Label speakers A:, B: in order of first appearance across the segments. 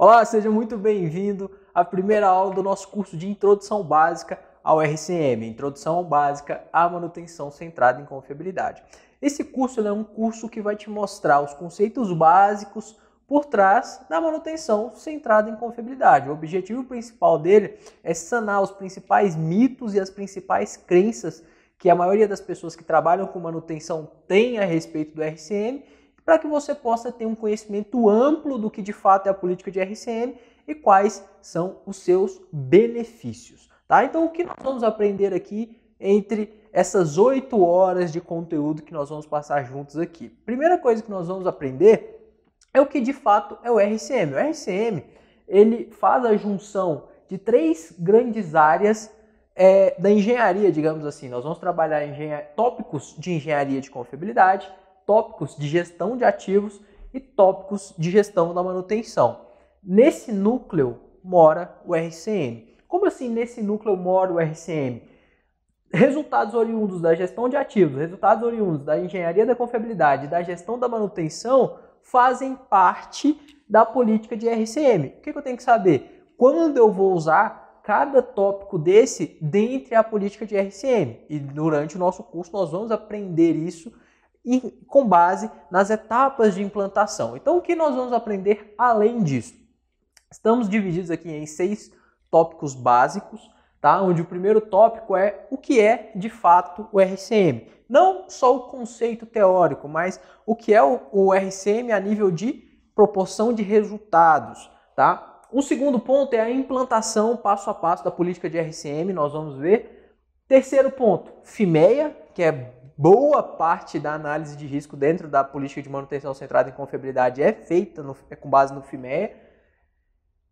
A: Olá, seja muito bem-vindo à primeira aula do nosso curso de Introdução Básica ao RCM, Introdução Básica à Manutenção Centrada em Confiabilidade. Esse curso é um curso que vai te mostrar os conceitos básicos por trás da manutenção centrada em confiabilidade. O objetivo principal dele é sanar os principais mitos e as principais crenças que a maioria das pessoas que trabalham com manutenção tem a respeito do RCM para que você possa ter um conhecimento amplo do que de fato é a política de RCM e quais são os seus benefícios. Tá? Então, o que nós vamos aprender aqui entre essas oito horas de conteúdo que nós vamos passar juntos aqui? Primeira coisa que nós vamos aprender é o que de fato é o RCM. O RCM ele faz a junção de três grandes áreas é, da engenharia, digamos assim. Nós vamos trabalhar tópicos de engenharia de confiabilidade, tópicos de gestão de ativos e tópicos de gestão da manutenção. Nesse núcleo mora o RCM. Como assim nesse núcleo mora o RCM? Resultados oriundos da gestão de ativos, resultados oriundos da engenharia da confiabilidade e da gestão da manutenção fazem parte da política de RCM. O que, eu tenho que saber? Quando eu vou usar cada tópico desse dentro da política de RCM? E durante o nosso curso nós vamos aprender isso e com base nas etapas de implantação. Então, o que nós vamos aprender além disso? Estamos divididos aqui em seis tópicos básicos, tá? Onde o primeiro tópico é o que é de fato o RCM. Não só o conceito teórico, mas o que é o, RCM a nível de proporção de resultados, tá? Um segundo ponto é a implantação passo a passo da política de RCM, nós vamos ver. Terceiro ponto, FIMEA, que é boa parte da análise de risco dentro da política de manutenção centrada em confiabilidade é feita no, é com base no FIMEA.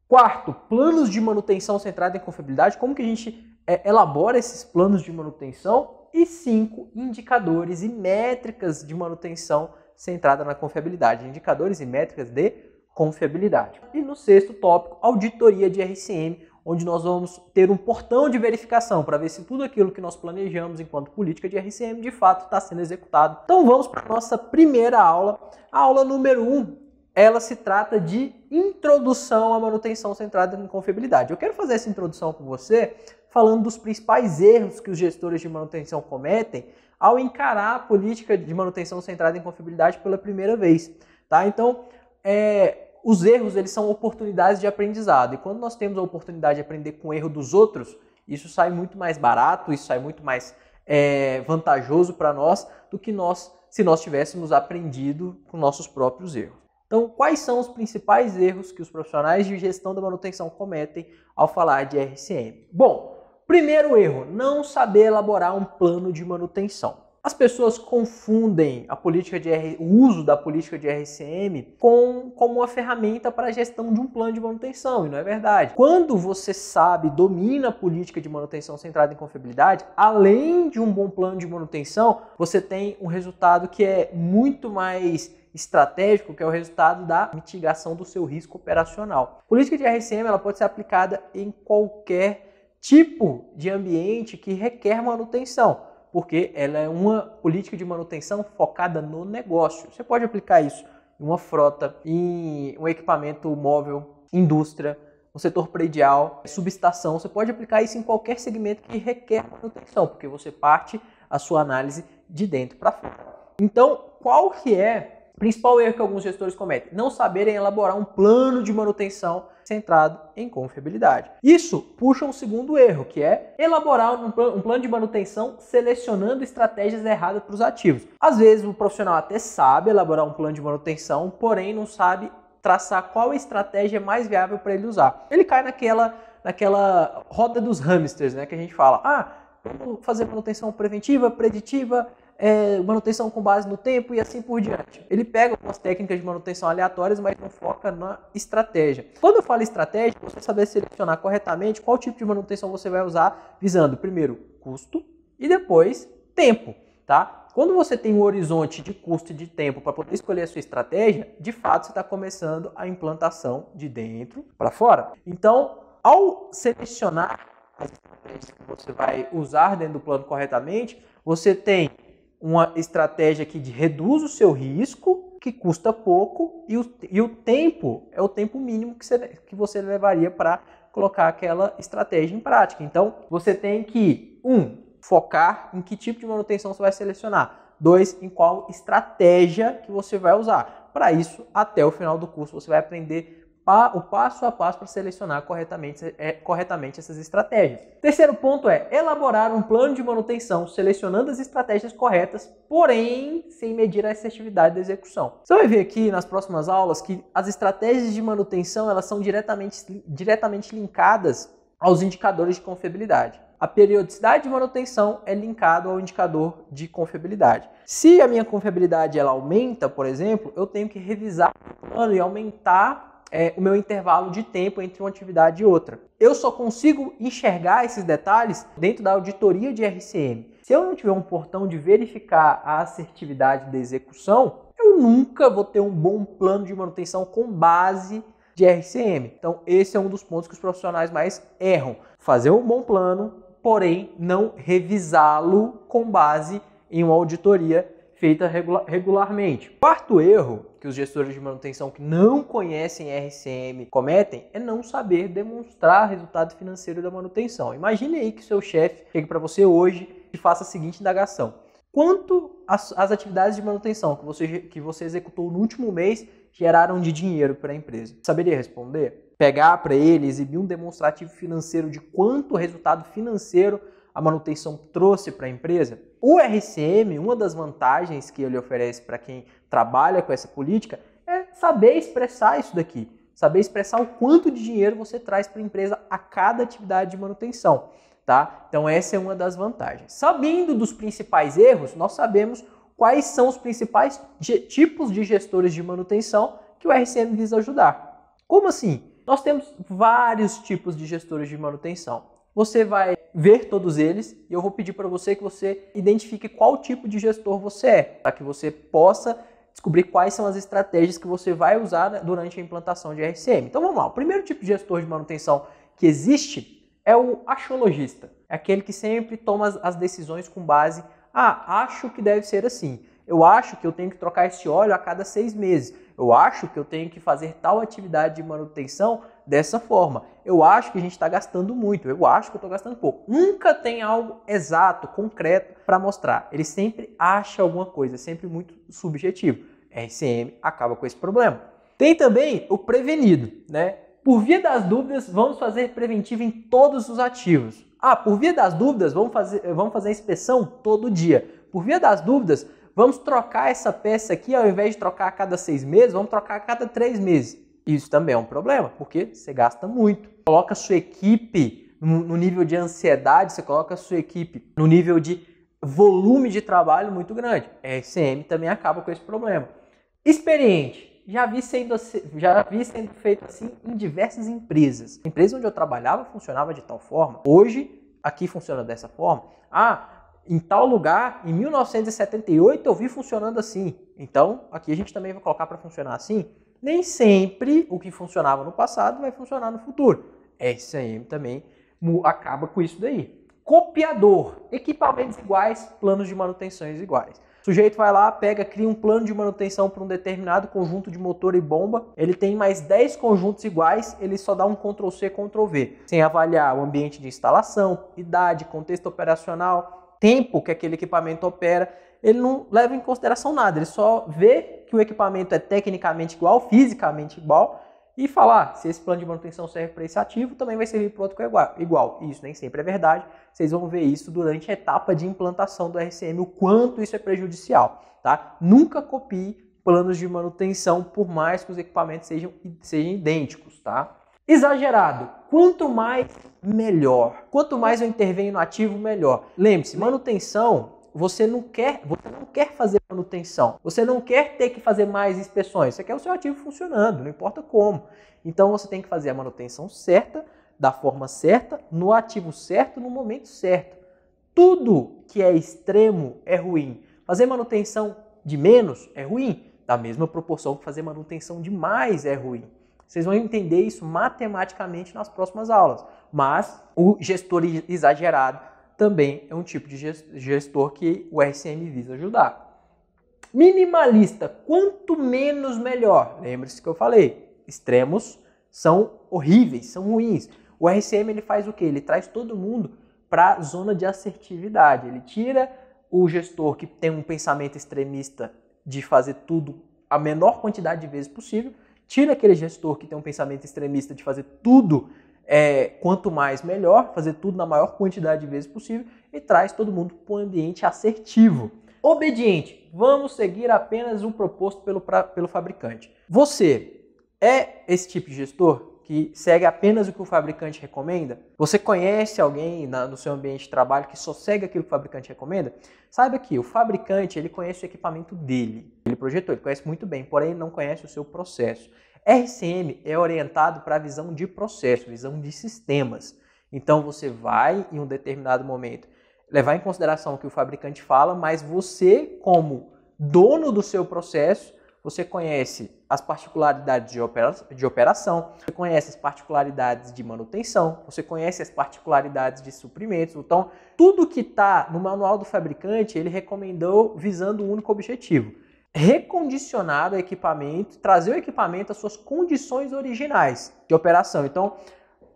A: Quarto, planos de manutenção centrada em confiabilidade, como que a gente é, elabora esses planos de manutenção? E cinco, indicadores e métricas de manutenção centrada na confiabilidade, indicadores e métricas de confiabilidade. E no sexto tópico, auditoria de RCM, onde nós vamos ter um portão de verificação para ver se tudo aquilo que nós planejamos enquanto política de RCM de fato está sendo executado. Então vamos para a nossa primeira aula, a aula número 1. Um, ela se trata de introdução à manutenção centrada em confiabilidade. Eu quero fazer essa introdução com você falando dos principais erros que os gestores de manutenção cometem ao encarar a política de manutenção centrada em confiabilidade pela primeira vez. Tá? Então, é, os erros eles são oportunidades de aprendizado. E quando nós temos a oportunidade de aprender com o erro dos outros, isso sai muito mais barato, isso sai muito mais é, vantajoso para nós do que nós se nós tivéssemos aprendido com nossos próprios erros. Então, quais são os principais erros que os profissionais de gestão da manutenção cometem ao falar de RCM? Bom, primeiro erro, não saber elaborar um plano de manutenção. As pessoas confundem a política de R, o uso da política de RCM com como uma ferramenta para a gestão de um plano de manutenção, e não é verdade. Quando você sabe, domina a política de manutenção centrada em confiabilidade, além de um bom plano de manutenção, você tem um resultado que é muito mais estratégico, que é o resultado da mitigação do seu risco operacional. A política de RCM ela pode ser aplicada em qualquer tipo de ambiente que requer manutenção porque ela é uma política de manutenção focada no negócio. Você pode aplicar isso em uma frota, em um equipamento móvel, indústria, no setor predial, subestação. Você pode aplicar isso em qualquer segmento que requer manutenção, porque você parte a sua análise de dentro para fora. Então, qual que é principal erro que alguns gestores cometem, não saberem elaborar um plano de manutenção centrado em confiabilidade. Isso puxa um segundo erro, que é elaborar um, um plano de manutenção selecionando estratégias erradas para os ativos. Às vezes o profissional até sabe elaborar um plano de manutenção, porém não sabe traçar qual estratégia é mais viável para ele usar. Ele cai naquela, naquela roda dos hamsters, né, que a gente fala, ah, vamos fazer manutenção preventiva, preditiva, é, manutenção com base no tempo e assim por diante. Ele pega algumas técnicas de manutenção aleatórias, mas não foca na estratégia. Quando eu falo estratégia, você saber selecionar corretamente qual tipo de manutenção você vai usar, visando primeiro custo e depois tempo, tá? Quando você tem um horizonte de custo e de tempo para poder escolher a sua estratégia, de fato você está começando a implantação de dentro para fora. Então, ao selecionar as estratégias que você vai usar dentro do plano corretamente, você tem uma estratégia que reduz o seu risco, que custa pouco, e o, e o tempo é o tempo mínimo que você, que você levaria para colocar aquela estratégia em prática. Então, você tem que, um, focar em que tipo de manutenção você vai selecionar. Dois, em qual estratégia que você vai usar. Para isso, até o final do curso, você vai aprender pa, o passo a passo para selecionar corretamente, é, corretamente essas estratégias. Terceiro ponto é elaborar um plano de manutenção selecionando as estratégias corretas, porém sem medir a assertividade da execução. Você vai ver aqui nas próximas aulas que as estratégias de manutenção elas são diretamente, diretamente linkadas aos indicadores de confiabilidade. A periodicidade de manutenção é linkado ao indicador de confiabilidade. Se a minha confiabilidade ela aumenta, por exemplo, eu tenho que revisar o plano e aumentar é, o meu intervalo de tempo entre uma atividade e outra. Eu só consigo enxergar esses detalhes dentro da auditoria de RCM. Se eu não tiver um portão de verificar a assertividade da execução, eu nunca vou ter um bom plano de manutenção com base de RCM. Então, esse é um dos pontos que os profissionais mais erram. Fazer um bom plano, porém não revisá-lo com base em uma auditoria feita regularmente. Quarto erro que os gestores de manutenção que não conhecem RCM cometem é não saber demonstrar resultado financeiro da manutenção. Imagine aí que seu chefe chegue para você hoje e faça a seguinte indagação: quanto as, as atividades de manutenção que você, que você executou no último mês geraram de dinheiro para a empresa? Saberia responder? Pegar para ele, exibir um demonstrativo financeiro de quanto resultado financeiro a manutenção trouxe para a empresa? O RCM, uma das vantagens que ele oferece para quem trabalha com essa política é saber expressar isso daqui, saber expressar o quanto de dinheiro você traz para a empresa a cada atividade de manutenção, tá? Então essa é uma das vantagens. Sabendo dos principais erros, nós sabemos quais são os principais tipos de gestores de manutenção que o RCM visa ajudar. Como assim? Nós temos vários tipos de gestores de manutenção. Você vai ver todos eles e eu vou pedir para você que você identifique qual tipo de gestor você é, para que você possa descobrir quais são as estratégias que você vai usar durante a implantação de RCM. Então vamos lá, o primeiro tipo de gestor de manutenção que existe é o achologista, é aquele que sempre toma as decisões com base, ah, acho que deve ser assim. Eu acho que eu tenho que trocar esse óleo a cada seis meses. Eu acho que eu tenho que fazer tal atividade de manutenção dessa forma. Eu acho que a gente está gastando muito. Eu acho que eu estou gastando pouco. Nunca tem algo exato, concreto para mostrar. Ele sempre acha alguma coisa, é sempre muito subjetivo. RCM acaba com esse problema. Tem também o prevenido, né? Por via das dúvidas, vamos fazer preventivo em todos os ativos. Ah, por via das dúvidas, vamos fazer, vamos fazer a inspeção todo dia. Por via das dúvidas, Vamos trocar essa peça aqui, ao invés de trocar a cada seis meses, vamos trocar a cada três meses. Isso também é um problema, porque você gasta muito. Coloca a sua equipe no nível de ansiedade, você coloca a sua equipe no nível de volume de trabalho muito grande. A RCM também acaba com esse problema. Experiente. Já vi, sendo, já vi sendo feito assim em diversas empresas. A empresa onde eu trabalhava funcionava de tal forma. Hoje, aqui funciona dessa forma. Ah, em tal lugar, em 1978 eu vi funcionando assim. Então, aqui a gente também vai colocar para funcionar assim. Nem sempre o que funcionava no passado vai funcionar no futuro. SCM também acaba com isso daí. Copiador, equipamentos iguais, planos de manutenções iguais. O sujeito vai lá, pega, cria um plano de manutenção para um determinado conjunto de motor e bomba. Ele tem mais 10 conjuntos iguais, ele só dá um Ctrl C, Ctrl V, sem avaliar o ambiente de instalação, idade, contexto operacional, tempo que aquele equipamento opera, ele não leva em consideração nada, ele só vê que o equipamento é tecnicamente igual, fisicamente igual, e falar ah, se esse plano de manutenção serve para esse ativo, também vai servir para outro que é igual. igual. Isso nem sempre é verdade. Vocês vão ver isso durante a etapa de implantação do RCM, o quanto isso é prejudicial. Tá? Nunca copie planos de manutenção, por mais que os equipamentos sejam, sejam idênticos. Tá? Exagerado. Quanto mais, melhor. Quanto mais eu intervenho no ativo, melhor. Lembre-se, manutenção você não quer, você não quer fazer manutenção, você não quer ter que fazer mais inspeções, você quer o seu ativo funcionando, não importa como. Então você tem que fazer a manutenção certa, da forma certa, no ativo certo, no momento certo. Tudo que é extremo é ruim. Fazer manutenção de menos é ruim, da mesma proporção que fazer manutenção de mais é ruim. Vocês vão entender isso matematicamente nas próximas aulas. Mas o gestor exagerado também é um tipo de gestor que o RCM visa ajudar. Minimalista, quanto menos melhor. Lembre-se que eu falei, extremos são horríveis, são ruins. O RCM ele faz o que? Ele traz todo mundo para a zona de assertividade. Ele tira o gestor que tem um pensamento extremista de fazer tudo a menor quantidade de vezes possível Tira aquele gestor que tem um pensamento extremista de fazer tudo é, quanto mais melhor, fazer tudo na maior quantidade de vezes possível e traz todo mundo para um ambiente assertivo. Obediente, vamos seguir apenas o proposto pelo, pra, pelo fabricante. Você é esse tipo de gestor? que segue apenas o que o fabricante recomenda? Você conhece alguém na, no seu ambiente de trabalho que só segue aquilo que o fabricante recomenda? Saiba que o fabricante ele conhece o equipamento dele, ele projetou, ele conhece muito bem, porém não conhece o seu processo. RCM é orientado para a visão de processo, visão de sistemas. Então você vai em um determinado momento levar em consideração o que o fabricante fala, mas você como dono do seu processo, você conhece as particularidades de, opera, de operação, você conhece as particularidades de manutenção, você conhece as particularidades de suprimentos. Então, tudo que está no manual do fabricante, ele recomendou visando um único objetivo: recondicionar o equipamento, trazer o equipamento às suas condições originais de operação. Então,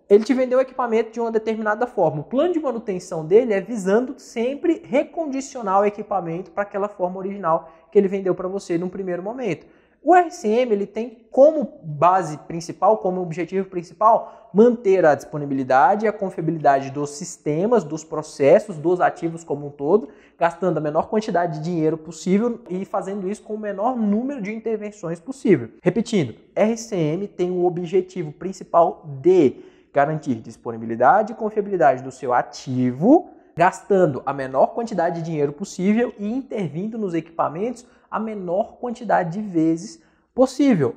A: ele te vendeu o equipamento de uma determinada forma. O plano de manutenção dele é visando sempre recondicionar o equipamento para aquela forma original que ele vendeu para você num primeiro momento. O RCM ele tem como base principal, como objetivo principal, manter a disponibilidade e a confiabilidade dos sistemas, dos processos, dos ativos como um todo, gastando a menor quantidade de dinheiro possível e fazendo isso com o menor número de intervenções possível. Repetindo, RCM tem o objetivo principal de garantir disponibilidade e confiabilidade do seu ativo, gastando a menor quantidade de dinheiro possível e intervindo nos equipamentos a menor quantidade de vezes possível.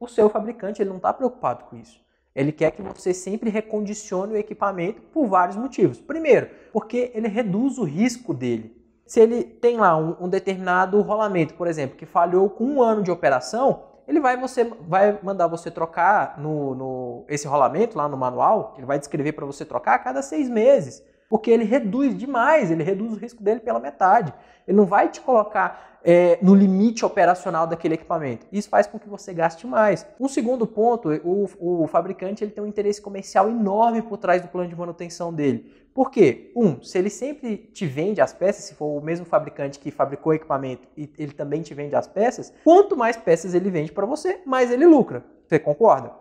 A: O seu fabricante ele não está preocupado com isso. Ele quer que você sempre recondicione o equipamento por vários motivos. Primeiro, porque ele reduz o risco dele. Se ele tem lá um, um determinado rolamento, por exemplo, que falhou com um ano de operação, ele vai, você, vai mandar você trocar no, no, esse rolamento lá no manual, ele vai descrever para você trocar a cada seis meses porque ele reduz demais, ele reduz o risco dele pela metade. Ele não vai te colocar é, no limite operacional daquele equipamento. Isso faz com que você gaste mais. Um segundo ponto, o, o fabricante ele tem um interesse comercial enorme por trás do plano de manutenção dele. Por quê? Um, se ele sempre te vende as peças, se for o mesmo fabricante que fabricou o equipamento e ele também te vende as peças, quanto mais peças ele vende para você, mais ele lucra. Você concorda?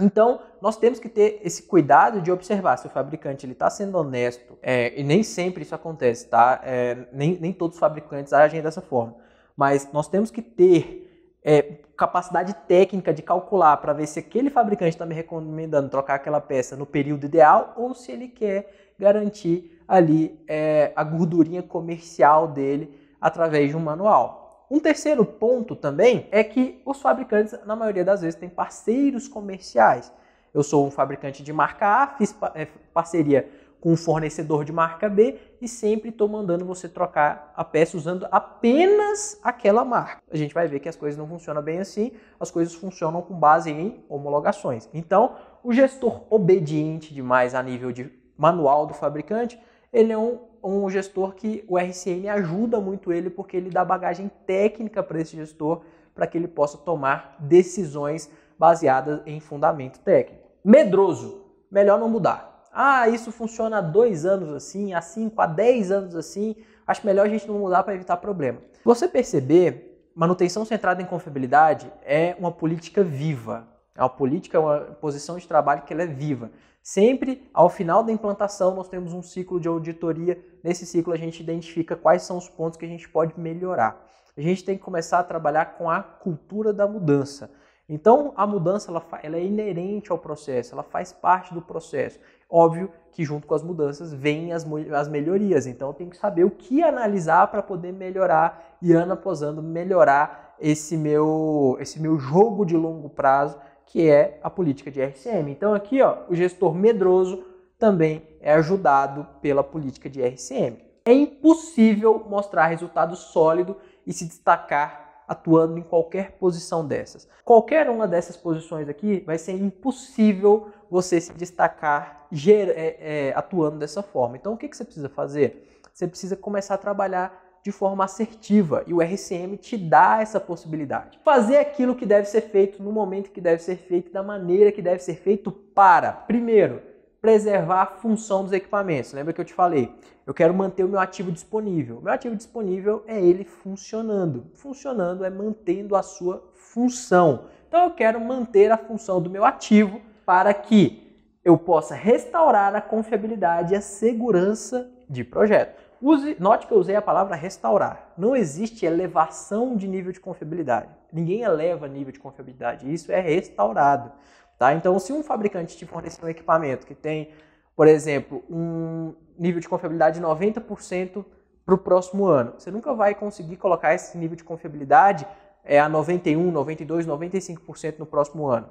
A: Então, nós temos que ter esse cuidado de observar se o fabricante está sendo honesto, é, e nem sempre isso acontece, tá? É, nem, nem todos os fabricantes agem dessa forma. Mas nós temos que ter é, capacidade técnica de calcular para ver se aquele fabricante está me recomendando trocar aquela peça no período ideal ou se ele quer garantir ali é, a gordurinha comercial dele através de um manual. Um terceiro ponto também é que os fabricantes, na maioria das vezes, têm parceiros comerciais. Eu sou um fabricante de marca A, fiz é, parceria com um fornecedor de marca B e sempre estou mandando você trocar a peça usando apenas aquela marca. A gente vai ver que as coisas não funcionam bem assim, as coisas funcionam com base em homologações. Então, o gestor obediente demais a nível de manual do fabricante, ele é um um gestor que o RCM ajuda muito ele, porque ele dá bagagem técnica para esse gestor, para que ele possa tomar decisões baseadas em fundamento técnico. Medroso, melhor não mudar. Ah, isso funciona há dois anos assim, há cinco, há dez anos assim, acho melhor a gente não mudar para evitar problema. Você perceber, manutenção centrada em confiabilidade é uma política viva. É uma política, é uma posição de trabalho que ela é viva. Sempre ao final da implantação, nós temos um ciclo de auditoria. Nesse ciclo, a gente identifica quais são os pontos que a gente pode melhorar. A gente tem que começar a trabalhar com a cultura da mudança. Então, a mudança ela, ela é inerente ao processo, ela faz parte do processo. Óbvio que, junto com as mudanças, vêm as, as melhorias. Então, tem que saber o que analisar para poder melhorar e, ano após ano, melhorar esse meu, esse meu jogo de longo prazo que é a política de RCM. Então aqui, ó, o gestor medroso também é ajudado pela política de RCM. É impossível mostrar resultado sólido e se destacar atuando em qualquer posição dessas. Qualquer uma dessas posições aqui vai ser impossível você se destacar é, é, atuando dessa forma. Então o que, que você precisa fazer? Você precisa começar a trabalhar de forma assertiva e o RCM te dá essa possibilidade. Fazer aquilo que deve ser feito no momento que deve ser feito, da maneira que deve ser feito para, primeiro, preservar a função dos equipamentos. Lembra que eu te falei? Eu quero manter o meu ativo disponível. O meu ativo disponível é ele funcionando. Funcionando é mantendo a sua função. Então eu quero manter a função do meu ativo para que eu possa restaurar a confiabilidade e a segurança de projeto. Use, note que eu usei a palavra restaurar. Não existe elevação de nível de confiabilidade. Ninguém eleva nível de confiabilidade. Isso é restaurado. Tá? Então, se um fabricante te fornecer um equipamento que tem, por exemplo, um nível de confiabilidade de 90% para o próximo ano, você nunca vai conseguir colocar esse nível de confiabilidade é, a 91, 92, 95% no próximo ano.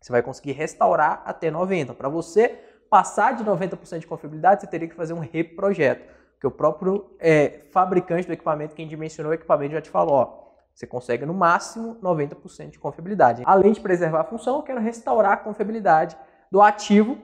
A: Você vai conseguir restaurar até 90%. Para você passar de 90% de confiabilidade, você teria que fazer um reprojeto que o próprio é, fabricante do equipamento, quem dimensionou o equipamento, já te falou, ó, você consegue no máximo 90% de confiabilidade. Além de preservar a função, eu quero restaurar a confiabilidade do ativo.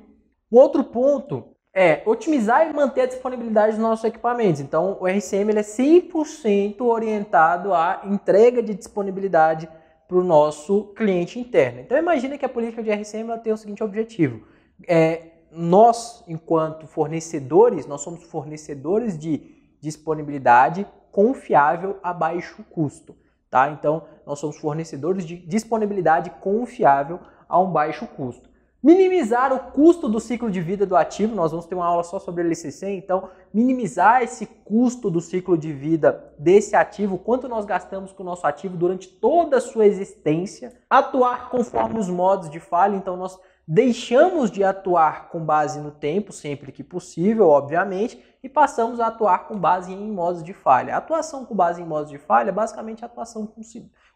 A: Um outro ponto é otimizar e manter a disponibilidade dos nossos equipamentos. Então, o RCM ele é 100% orientado à entrega de disponibilidade para o nosso cliente interno. Então, imagina que a política de RCM ela tem o seguinte objetivo: é nós, enquanto fornecedores, nós somos fornecedores de disponibilidade confiável a baixo custo. Tá? Então, nós somos fornecedores de disponibilidade confiável a um baixo custo. Minimizar o custo do ciclo de vida do ativo, nós vamos ter uma aula só sobre LCC, então minimizar esse custo do ciclo de vida desse ativo, quanto nós gastamos com o nosso ativo durante toda a sua existência, atuar conforme os modos de falha, então nós Deixamos de atuar com base no tempo, sempre que possível, obviamente, e passamos a atuar com base em modos de falha. A atuação com base em modos de falha é basicamente a atuação com,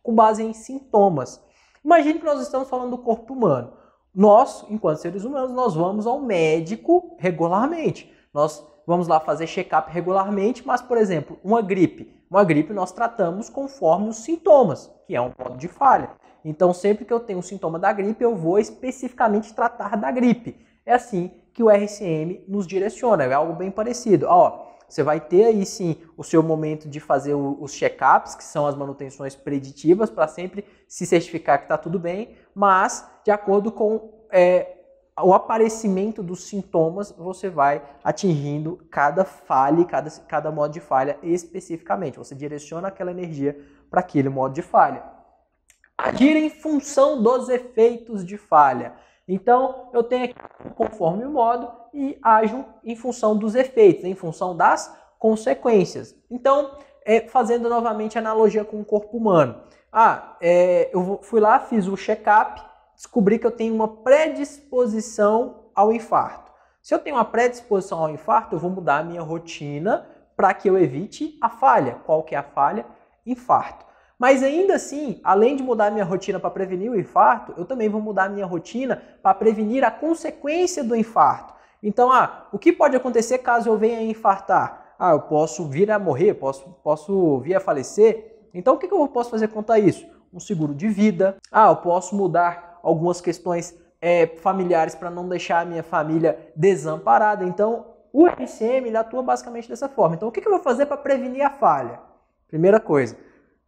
A: com base em sintomas. Imagine que nós estamos falando do corpo humano. Nós, enquanto seres humanos, nós vamos ao médico regularmente. Nós vamos lá fazer check-up regularmente, mas, por exemplo, uma gripe. Uma gripe nós tratamos conforme os sintomas, que é um modo de falha. Então, sempre que eu tenho um sintoma da gripe, eu vou especificamente tratar da gripe. É assim que o RCM nos direciona, é algo bem parecido. Ó, você vai ter aí sim o seu momento de fazer os check-ups, que são as manutenções preditivas, para sempre se certificar que está tudo bem, mas de acordo com é, o aparecimento dos sintomas, você vai atingindo cada falha, cada, cada modo de falha especificamente. Você direciona aquela energia para aquele modo de falha agir em função dos efeitos de falha. Então, eu tenho aqui conforme o modo e ajo em função dos efeitos, em função das consequências. Então, é, fazendo novamente analogia com o corpo humano. Ah, é, eu fui lá, fiz o check-up, descobri que eu tenho uma predisposição ao infarto. Se eu tenho uma predisposição ao infarto, eu vou mudar a minha rotina para que eu evite a falha. Qual que é a falha? Infarto. Mas ainda assim, além de mudar minha rotina para prevenir o infarto, eu também vou mudar minha rotina para prevenir a consequência do infarto. Então, ah, o que pode acontecer caso eu venha a infartar? Ah, eu posso vir a morrer, posso, posso vir a falecer. Então, o que, que eu posso fazer contra isso? Um seguro de vida. Ah, eu posso mudar algumas questões é, familiares para não deixar a minha família desamparada. Então, o ele atua basicamente dessa forma. Então, o que, que eu vou fazer para prevenir a falha? Primeira coisa,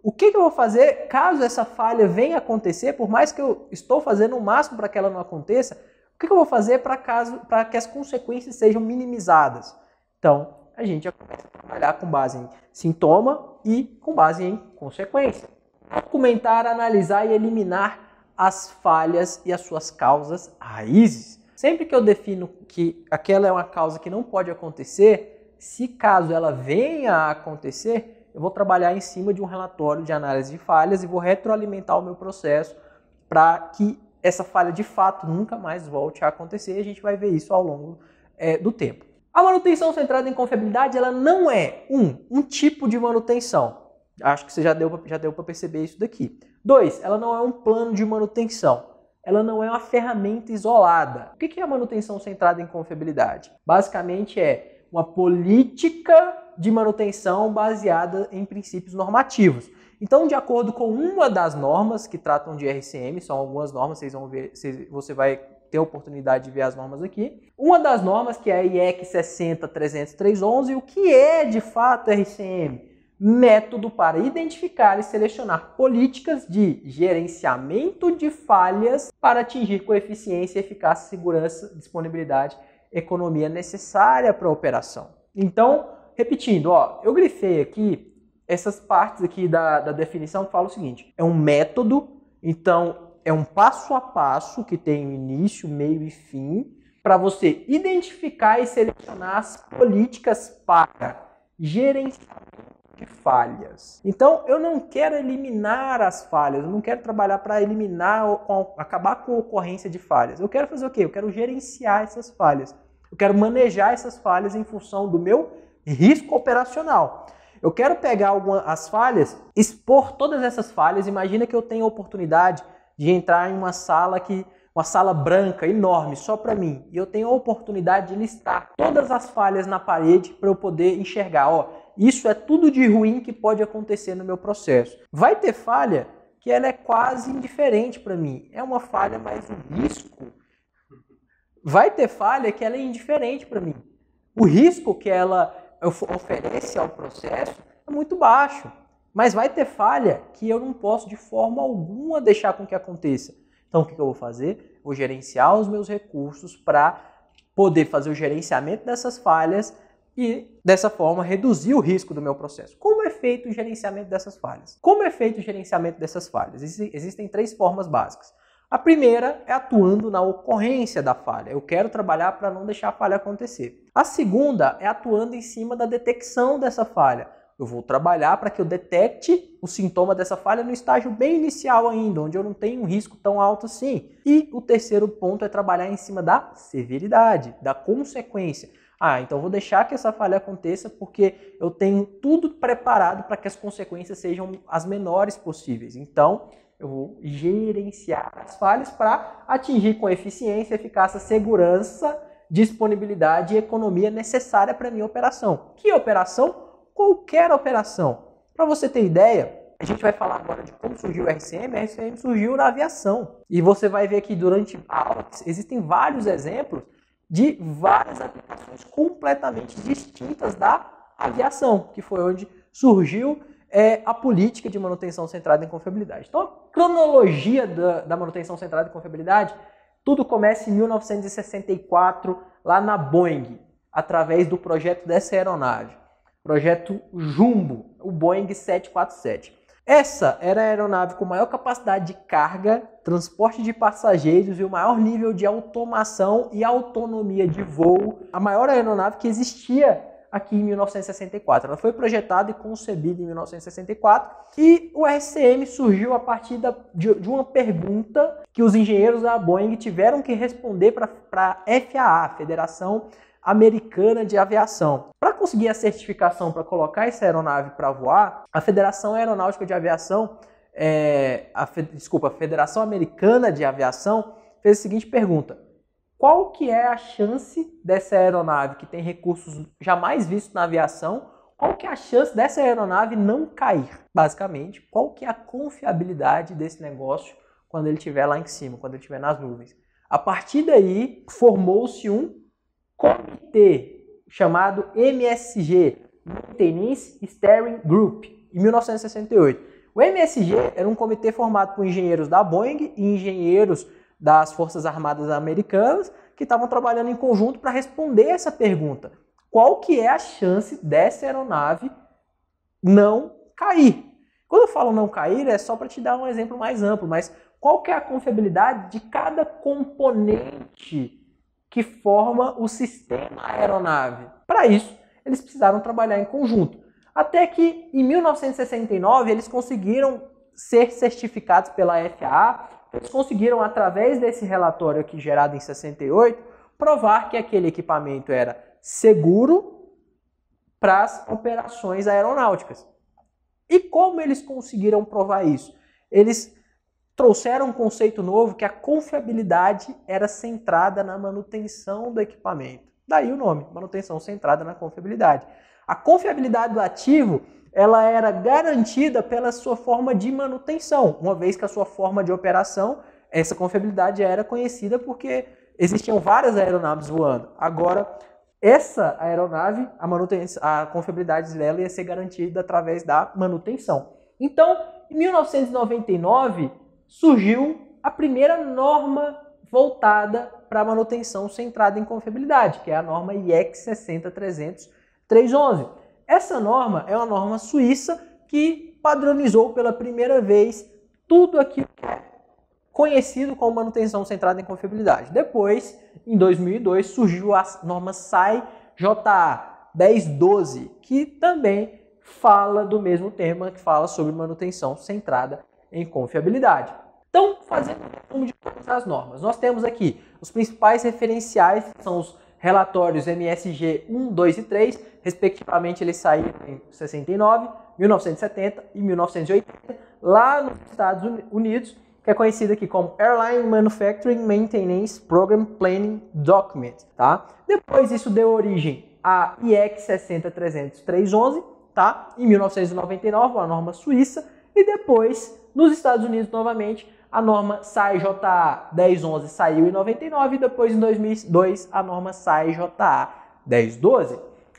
A: o que, que eu vou fazer caso essa falha venha acontecer, por mais que eu estou fazendo o máximo para que ela não aconteça, o que, que eu vou fazer para que as consequências sejam minimizadas? Então, a gente já começa a trabalhar com base em sintoma e com base em consequência. Documentar, analisar e eliminar as falhas e as suas causas raízes. Sempre que eu defino que aquela é uma causa que não pode acontecer, se caso ela venha a acontecer, eu vou trabalhar em cima de um relatório de análise de falhas e vou retroalimentar o meu processo para que essa falha de fato nunca mais volte a acontecer e a gente vai ver isso ao longo é, do tempo. A manutenção centrada em confiabilidade ela não é um, um tipo de manutenção. Acho que você já deu já deu para perceber isso daqui. Dois, ela não é um plano de manutenção. Ela não é uma ferramenta isolada. O que é a manutenção centrada em confiabilidade? Basicamente é uma política de manutenção baseada em princípios normativos. Então, de acordo com uma das normas que tratam de RCM, são algumas normas, vocês vão ver, vocês, você vai ter a oportunidade de ver as normas aqui. Uma das normas, que é a IEC 6030311, o que é de fato RCM? Método para identificar e selecionar políticas de gerenciamento de falhas para atingir com eficiência, eficácia, segurança, disponibilidade, economia necessária para a operação. Então, repetindo, ó, eu grifei aqui essas partes aqui da, da definição que fala o seguinte: é um método, então é um passo a passo que tem início, meio e fim, para você identificar e selecionar as políticas para gerenciamento de falhas. Então, eu não quero eliminar as falhas, eu não quero trabalhar para eliminar ou acabar com a ocorrência de falhas. Eu quero fazer o quê? Eu quero gerenciar essas falhas. Eu quero manejar essas falhas em função do meu risco operacional. Eu quero pegar algumas, as falhas, expor todas essas falhas. Imagina que eu tenho a oportunidade de entrar em uma sala que uma sala branca enorme só para mim e eu tenho a oportunidade de listar todas as falhas na parede para eu poder enxergar, ó, isso é tudo de ruim que pode acontecer no meu processo. Vai ter falha que ela é quase indiferente para mim. É uma falha, mas um risco. Vai ter falha que ela é indiferente para mim. O risco que ela oferece ao processo é muito baixo. Mas vai ter falha que eu não posso de forma alguma deixar com que aconteça. Então o que eu vou fazer? Vou gerenciar os meus recursos para poder fazer o gerenciamento dessas falhas e dessa forma reduzir o risco do meu processo. Como é feito o gerenciamento dessas falhas? Como é feito o gerenciamento dessas falhas? Existem três formas básicas. A primeira é atuando na ocorrência da falha. Eu quero trabalhar para não deixar a falha acontecer. A segunda é atuando em cima da detecção dessa falha. Eu vou trabalhar para que eu detecte o sintoma dessa falha no estágio bem inicial ainda, onde eu não tenho um risco tão alto assim. E o terceiro ponto é trabalhar em cima da severidade, da consequência. Ah, então vou deixar que essa falha aconteça porque eu tenho tudo preparado para que as consequências sejam as menores possíveis. Então, eu vou gerenciar as falhas para atingir com eficiência, eficácia, segurança disponibilidade e economia necessária para minha operação. Que operação? Qualquer operação. Para você ter ideia, a gente vai falar agora de como surgiu o RCM. O RCM surgiu na aviação. E você vai ver que durante aulas existem vários exemplos de várias aplicações completamente distintas da aviação, que foi onde surgiu é, a política de manutenção centrada em confiabilidade. Então, a cronologia da, da manutenção centrada em confiabilidade tudo começa em 1964, lá na Boeing, através do projeto dessa aeronave, projeto Jumbo, o Boeing 747. Essa era a aeronave com maior capacidade de carga, transporte de passageiros e o maior nível de automação e autonomia de voo, a maior aeronave que existia aqui em 1964. Ela foi projetada e concebida em 1964 e o RCM surgiu a partir da, de, de, uma pergunta que os engenheiros da Boeing tiveram que responder para a FAA, Federação Americana de Aviação. Para conseguir a certificação para colocar essa aeronave para voar, a Federação Aeronáutica de Aviação, é, a, desculpa, a Federação Americana de Aviação fez a seguinte pergunta: qual que é a chance dessa aeronave que tem recursos jamais vistos na aviação, qual que é a chance dessa aeronave não cair? Basicamente, qual que é a confiabilidade desse negócio quando ele estiver lá em cima, quando ele estiver nas nuvens? A partir daí, formou-se um comitê chamado MSG, Maintenance Steering Group, em 1968. O MSG era um comitê formado por engenheiros da Boeing e engenheiros das Forças Armadas Americanas que estavam trabalhando em conjunto para responder essa pergunta. Qual que é a chance dessa aeronave não cair? Quando eu falo não cair, é só para te dar um exemplo mais amplo, mas qual que é a confiabilidade de cada componente que forma o sistema aeronave? Para isso, eles precisaram trabalhar em conjunto. Até que, em 1969, eles conseguiram ser certificados pela FAA eles conseguiram, através desse relatório aqui gerado em 68, provar que aquele equipamento era seguro para as operações aeronáuticas. E como eles conseguiram provar isso? Eles trouxeram um conceito novo que a confiabilidade era centrada na manutenção do equipamento. Daí o nome, manutenção centrada na confiabilidade. A confiabilidade do ativo ela era garantida pela sua forma de manutenção, uma vez que a sua forma de operação, essa confiabilidade era conhecida porque existiam várias aeronaves voando. Agora, essa aeronave, a, manutenção, a confiabilidade dela ia ser garantida através da manutenção. Então, em 1999, surgiu a primeira norma voltada para a manutenção centrada em confiabilidade, que é a norma IEC 60300-311. Essa norma é uma norma suíça que padronizou pela primeira vez tudo aquilo que é conhecido como manutenção centrada em confiabilidade. Depois, em 2002, surgiu a norma SAI JA 1012, que também fala do mesmo tema que fala sobre manutenção centrada em confiabilidade. Então, fazendo um resumo de todas as normas, nós temos aqui os principais referenciais, que são os relatórios MSG 1, 2 e 3, respectivamente eles saíram em 69, 1970 e 1980, lá nos Estados Unidos, que é conhecido aqui como Airline Manufacturing Maintenance Program Planning Document, tá? Depois isso deu origem à IEC 6030311, tá? Em 1999, uma norma suíça, e depois nos Estados Unidos novamente a norma SAI JA 1011 saiu em 99 e depois em 2002 a norma SAI JA 1012,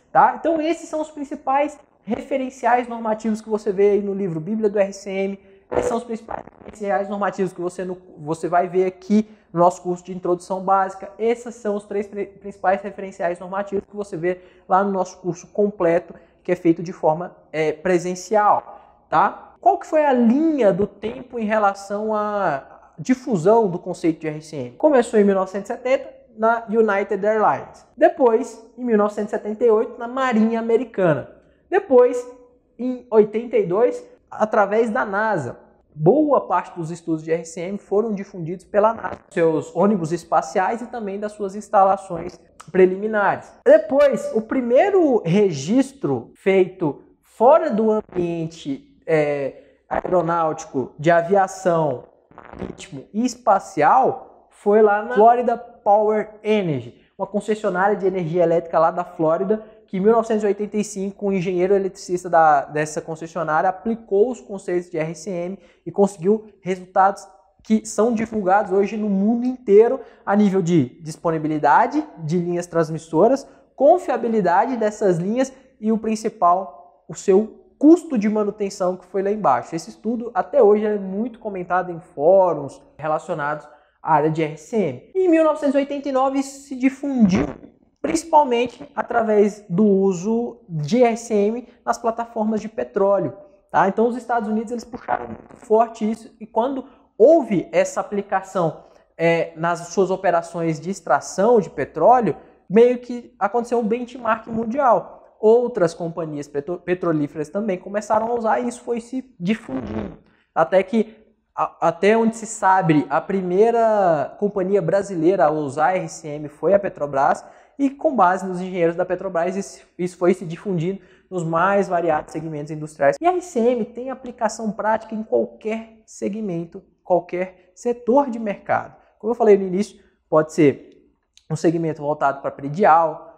A: tá? Então esses são os principais referenciais normativos que você vê aí no livro Bíblia do RCM, esses são os principais referenciais normativos que você, no, você vai ver aqui no nosso curso de introdução básica. Esses são os três principais referenciais normativos que você vê lá no nosso curso completo, que é feito de forma é, presencial, tá? qual que foi a linha do tempo em relação à difusão do conceito de RCM? Começou em 1970 na United Airlines, depois em 1978 na Marinha Americana, depois em 82 através da NASA. Boa parte dos estudos de RCM foram difundidos pela NASA, seus ônibus espaciais e também das suas instalações preliminares. Depois, o primeiro registro feito fora do ambiente é, aeronáutico, de aviação, marítimo e espacial foi lá na Florida Power Energy, uma concessionária de energia elétrica lá da Flórida, que em 1985 um engenheiro eletricista da, dessa concessionária aplicou os conceitos de RCM e conseguiu resultados que são divulgados hoje no mundo inteiro a nível de disponibilidade de linhas transmissoras, confiabilidade dessas linhas e o principal, o seu custo de manutenção que foi lá embaixo. Esse estudo até hoje é muito comentado em fóruns relacionados à área de RCM. Em 1989 se difundiu principalmente através do uso de RCM nas plataformas de petróleo. Tá? Então os Estados Unidos eles puxaram muito forte isso e quando houve essa aplicação é, nas suas operações de extração de petróleo, meio que aconteceu um benchmark mundial. Outras companhias petrolíferas também começaram a usar e isso foi se difundindo. Uhum. Até que, a, até onde se sabe, a primeira companhia brasileira a usar RCM foi a Petrobras e com base nos engenheiros da Petrobras, isso, isso foi se difundindo nos mais variados segmentos industriais. E a RCM tem aplicação prática em qualquer segmento, qualquer setor de mercado. Como eu falei no início, pode ser um segmento voltado para predial,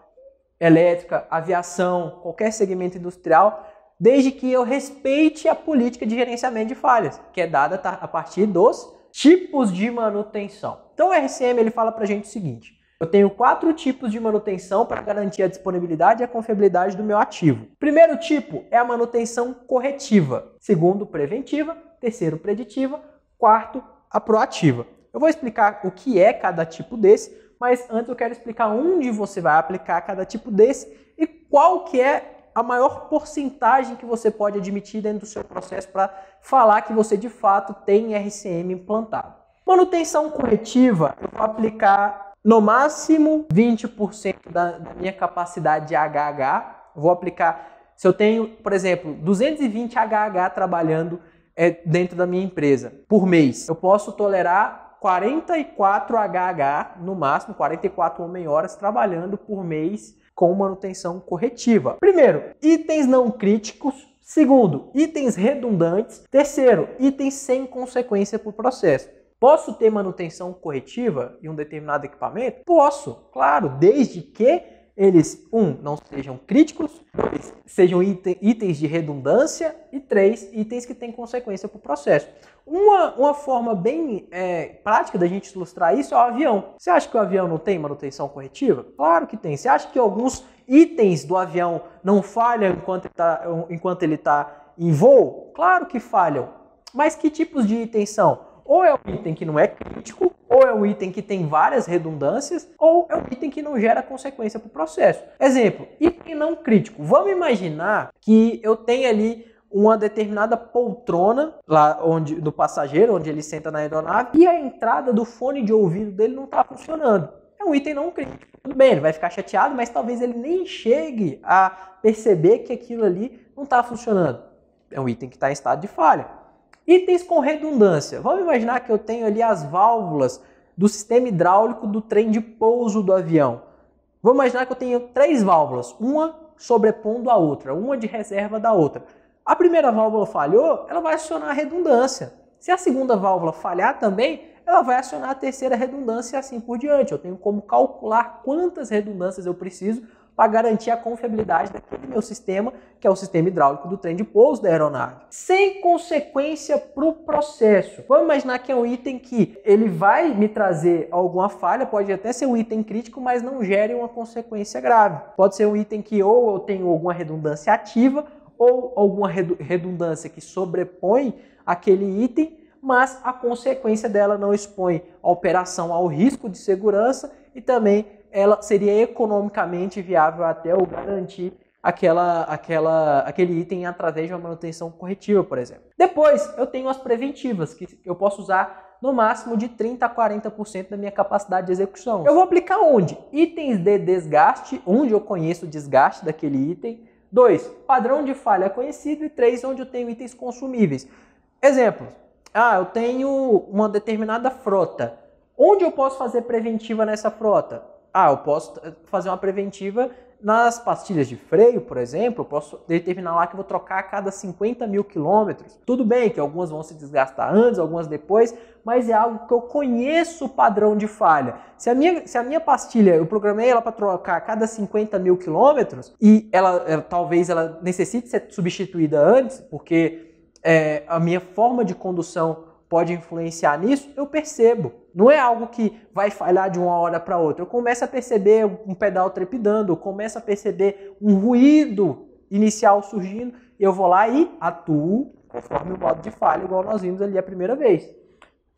A: elétrica, aviação, qualquer segmento industrial, desde que eu respeite a política de gerenciamento de falhas, que é dada tá, a partir dos tipos de manutenção. Então o RCM ele fala para a gente o seguinte, eu tenho quatro tipos de manutenção para garantir a disponibilidade e a confiabilidade do meu ativo. Primeiro tipo é a manutenção corretiva, segundo preventiva, terceiro preditiva, quarto a proativa. Eu vou explicar o que é cada tipo desse, mas antes eu quero explicar onde você vai aplicar cada tipo desse e qual que é a maior porcentagem que você pode admitir dentro do seu processo para falar que você de fato tem RCM implantado. Manutenção corretiva, eu vou aplicar no máximo 20% da, da minha capacidade de HH. vou aplicar, se eu tenho, por exemplo, 220 HH trabalhando é, dentro da minha empresa por mês, eu posso tolerar 44 HH no máximo, 44 homem-horas trabalhando por mês com manutenção corretiva. Primeiro, itens não críticos. Segundo, itens redundantes. Terceiro, itens sem consequência para o processo. Posso ter manutenção corretiva em um determinado equipamento? Posso, claro, desde que eles, um, não sejam críticos, dois, sejam itens de redundância e três, itens que têm consequência para o processo. Uma, uma forma bem é, prática da gente ilustrar isso é o avião. Você acha que o avião não tem manutenção corretiva? Claro que tem. Você acha que alguns itens do avião não falham enquanto está enquanto ele tá em voo? Claro que falham. Mas que tipos de itens são? ou é um item que não é crítico, ou é um item que tem várias redundâncias, ou é um item que não gera consequência para o processo. Exemplo, item não crítico. Vamos imaginar que eu tenho ali uma determinada poltrona lá onde do passageiro, onde ele senta na aeronave, e a entrada do fone de ouvido dele não está funcionando. É um item não crítico. Tudo bem, ele vai ficar chateado, mas talvez ele nem chegue a perceber que aquilo ali não está funcionando. É um item que está em estado de falha. Itens com redundância. Vamos imaginar que eu tenho ali as válvulas do sistema hidráulico do trem de pouso do avião. Vamos imaginar que eu tenho três válvulas, uma sobrepondo a outra, uma de reserva da outra. A primeira válvula falhou, ela vai acionar a redundância. Se a segunda válvula falhar também, ela vai acionar a terceira redundância e assim por diante. Eu tenho como calcular quantas redundâncias eu preciso para garantir a confiabilidade daquele meu sistema, que é o sistema hidráulico do trem de pouso da aeronave. Sem consequência para o processo. Vamos imaginar que é um item que ele vai me trazer alguma falha, pode até ser um item crítico, mas não gere uma consequência grave. Pode ser um item que ou eu tenho alguma redundância ativa ou alguma redundância que sobrepõe aquele item, mas a consequência dela não expõe a operação ao risco de segurança e também ela seria economicamente viável até o garantir aquela, aquela, aquele item através de uma manutenção corretiva, por exemplo. Depois, eu tenho as preventivas, que eu posso usar no máximo de 30 a 40% da minha capacidade de execução. Eu vou aplicar onde? Itens de desgaste, onde eu conheço o desgaste daquele item. dois Padrão de falha é conhecido. E três Onde eu tenho itens consumíveis. Exemplos. Ah, eu tenho uma determinada frota. Onde eu posso fazer preventiva nessa frota? Ah, eu posso fazer uma preventiva nas pastilhas de freio, por exemplo, eu posso determinar lá que eu vou trocar a cada 50 mil quilômetros. Tudo bem que algumas vão se desgastar antes, algumas depois, mas é algo que eu conheço o padrão de falha. Se a minha, se a minha pastilha, eu programei ela para trocar a cada 50 mil quilômetros e ela, ela, é, talvez ela necessite ser substituída antes, porque é, a minha forma de condução pode influenciar nisso, eu percebo. Não é algo que vai falhar de uma hora para outra. Eu começo a perceber um pedal trepidando, eu começo a perceber um ruído inicial surgindo, eu vou lá e atuo conforme o modo de falha, igual nós vimos ali a primeira vez.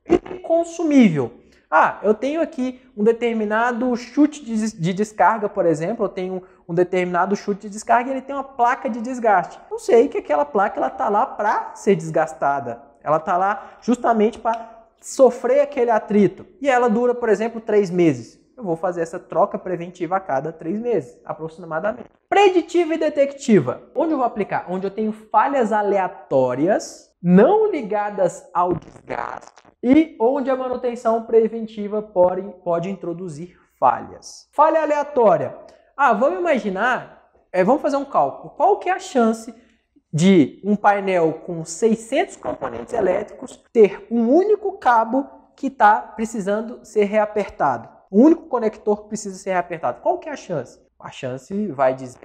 A: Item consumível. Ah, eu tenho aqui um determinado chute de descarga, por exemplo, eu tenho um determinado chute de descarga e ele tem uma placa de desgaste. Eu sei que aquela placa ela está lá para ser desgastada. Ela está lá justamente para sofrer aquele atrito. E ela dura, por exemplo, três meses. Eu vou fazer essa troca preventiva a cada três meses, aproximadamente. Preditiva e detectiva. Onde eu vou aplicar? Onde eu tenho falhas aleatórias, não ligadas ao desgaste, e onde a manutenção preventiva pode, pode introduzir falhas. Falha aleatória. Ah, vamos imaginar, é, vamos fazer um cálculo. Qual que é a chance de um painel com 600 componentes elétricos ter um único cabo que está precisando ser reapertado. O único conector que precisa ser reapertado. Qual que é a chance? A chance vai dizer.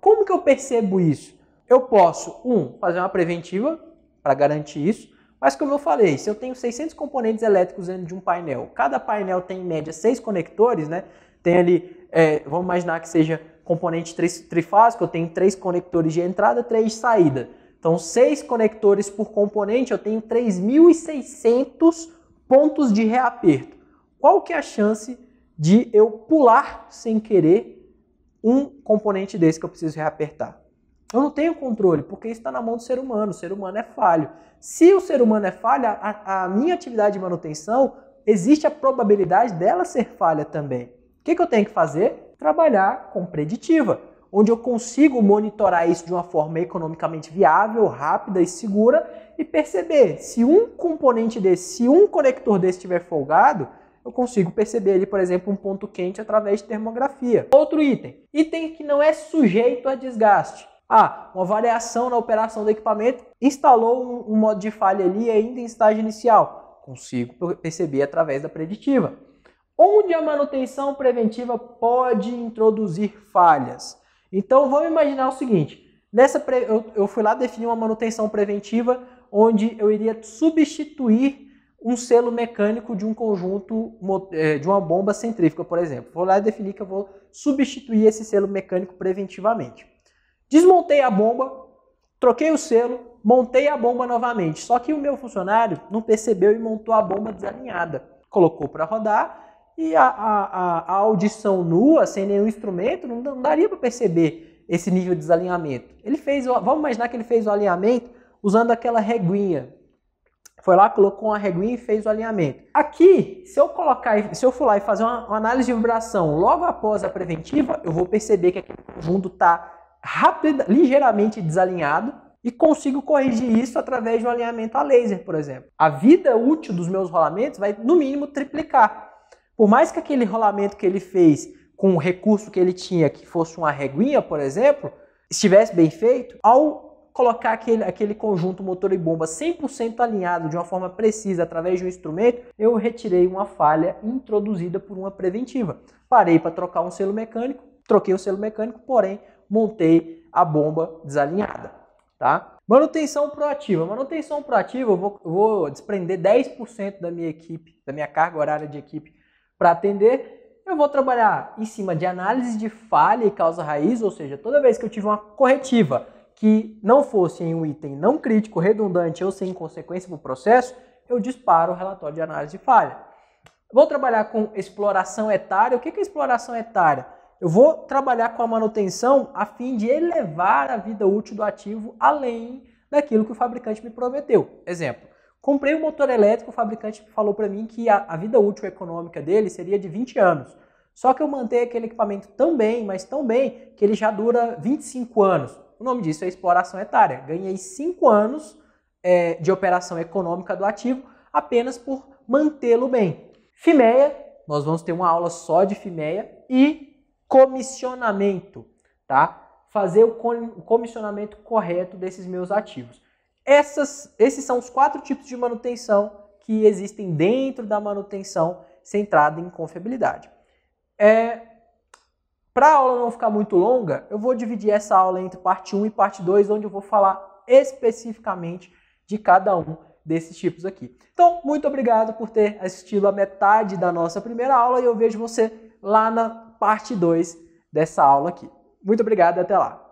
A: Como que eu percebo isso? Eu posso, um, fazer uma preventiva para garantir isso, mas como eu falei, se eu tenho 600 componentes elétricos dentro de um painel, cada painel tem em média seis conectores, né? Tem ali, é, vamos imaginar que seja componente trifásico, eu tenho três conectores de entrada, três de saída. Então, seis conectores por componente, eu tenho 3.600 pontos de reaperto. Qual que é a chance de eu pular sem querer um componente desse que eu preciso reapertar? Eu não tenho controle, porque isso está na mão do ser humano. O ser humano é falho. Se o ser humano é falho, a, a minha atividade de manutenção, existe a probabilidade dela ser falha também. O que, que eu tenho que fazer? trabalhar com preditiva, onde eu consigo monitorar isso de uma forma economicamente viável, rápida e segura e perceber se um componente desse, se um conector desse estiver folgado, eu consigo perceber ali, por exemplo, um ponto quente através de termografia. Outro item, item que não é sujeito a desgaste. Ah, uma variação na operação do equipamento instalou um, um modo de falha ali ainda em estágio inicial. Consigo perceber através da preditiva onde a manutenção preventiva pode introduzir falhas. Então vamos imaginar o seguinte: nessa pre... eu, fui lá definir uma manutenção preventiva onde eu iria substituir um selo mecânico de um conjunto é, de uma bomba centrífuga, por exemplo. Vou lá definir que eu vou substituir esse selo mecânico preventivamente. Desmontei a bomba, troquei o selo, montei a bomba novamente. Só que o meu funcionário não percebeu e montou a bomba desalinhada. Colocou para rodar e a, a, a audição nua, sem nenhum instrumento, não, não daria para perceber esse nível de desalinhamento. Ele fez, vamos imaginar que ele fez o alinhamento usando aquela reguinha. Foi lá, colocou uma reguinha e fez o alinhamento. Aqui, se eu colocar, se eu for lá e fazer uma, uma análise de vibração logo após a preventiva, eu vou perceber que aquele conjunto está ligeiramente desalinhado e consigo corrigir isso através de um alinhamento a laser, por exemplo. A vida útil dos meus rolamentos vai no mínimo triplicar. Por mais que aquele rolamento que ele fez com o recurso que ele tinha, que fosse uma reguinha, por exemplo, estivesse bem feito, ao colocar aquele, aquele conjunto motor e bomba 100% alinhado de uma forma precisa através de um instrumento, eu retirei uma falha introduzida por uma preventiva. Parei para trocar um selo mecânico, troquei o selo mecânico, porém montei a bomba desalinhada, tá? Manutenção proativa. Manutenção proativa, eu vou, vou desprender 10% da minha equipe, da minha carga horária de equipe para atender, eu vou trabalhar em cima de análise de falha e causa raiz, ou seja, toda vez que eu tiver uma corretiva que não fosse em um item não crítico, redundante ou sem consequência para o processo, eu disparo o relatório de análise de falha. Vou trabalhar com exploração etária. O que é exploração etária? Eu vou trabalhar com a manutenção a fim de elevar a vida útil do ativo além daquilo que o fabricante me prometeu. Exemplo, Comprei um motor elétrico, o fabricante falou para mim que a, a, vida útil econômica dele seria de 20 anos. Só que eu mantei aquele equipamento tão bem, mas tão bem, que ele já dura 25 anos. O nome disso é exploração etária. Ganhei 5 anos é, de operação econômica do ativo apenas por mantê-lo bem. Fimeia, nós vamos ter uma aula só de fimeia e comissionamento, tá? Fazer o comissionamento correto desses meus ativos. Essas, esses são os quatro tipos de manutenção que existem dentro da manutenção centrada em confiabilidade. É, Para a aula não ficar muito longa, eu vou dividir essa aula entre parte 1 e parte 2, onde eu vou falar especificamente de cada um desses tipos aqui. Então, muito obrigado por ter assistido a metade da nossa primeira aula e eu vejo você lá na parte 2 dessa aula aqui. Muito obrigado e até lá!